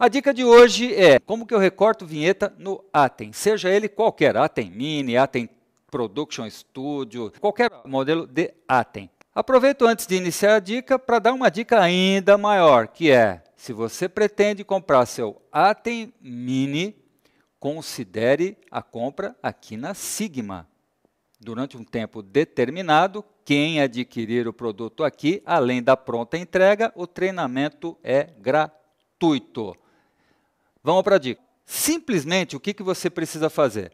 A dica de hoje é como que eu recorto vinheta no Atem, seja ele qualquer, Atem Mini, Atem Production Studio, qualquer modelo de Atem. Aproveito antes de iniciar a dica para dar uma dica ainda maior, que é, se você pretende comprar seu Atem Mini, considere a compra aqui na Sigma. Durante um tempo determinado, quem adquirir o produto aqui, além da pronta entrega, o treinamento é gratuito. Vamos para a dica. Simplesmente, o que, que você precisa fazer?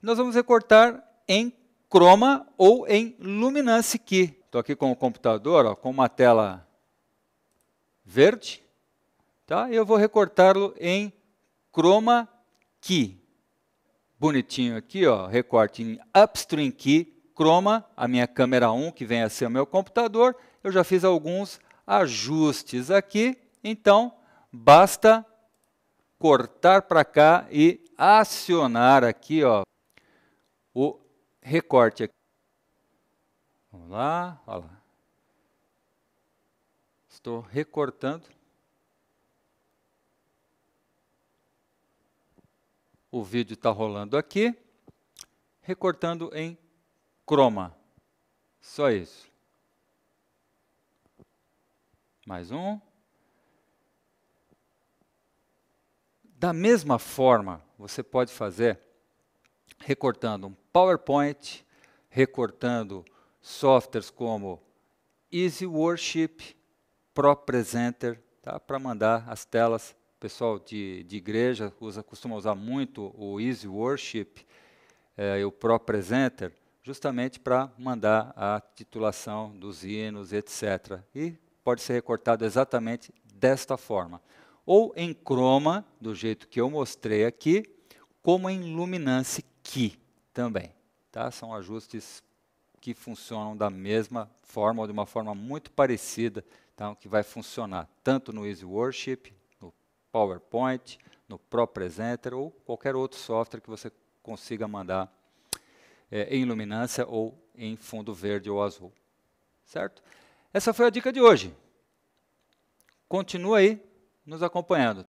Nós vamos recortar em croma ou em luminance key. Estou aqui com o computador, ó, com uma tela verde. Tá? Eu vou recortá-lo em chroma key. Bonitinho aqui, ó, recorte em upstream key, chroma, a minha câmera 1, que vem a ser o meu computador. Eu já fiz alguns ajustes aqui, então basta cortar para cá e acionar aqui ó, o recorte. Vamos lá, olha lá. Estou recortando o vídeo está rolando aqui, recortando em croma. Só isso. Mais um. Da mesma forma, você pode fazer recortando um PowerPoint, recortando softwares como Easy Worship, ProPresenter, tá? para mandar as telas. O pessoal de, de igreja usa, costuma usar muito o Easy Worship é, e o ProPresenter, justamente para mandar a titulação dos hinos, etc. E pode ser recortado exatamente desta forma ou em croma, do jeito que eu mostrei aqui, como em luminance que também. Tá? São ajustes que funcionam da mesma forma ou de uma forma muito parecida, tá? que vai funcionar tanto no Easy Worship, no PowerPoint, no ProPresenter ou qualquer outro software que você consiga mandar é, em luminância ou em fundo verde ou azul. Certo? Essa foi a dica de hoje. Continua aí nos acompanhando.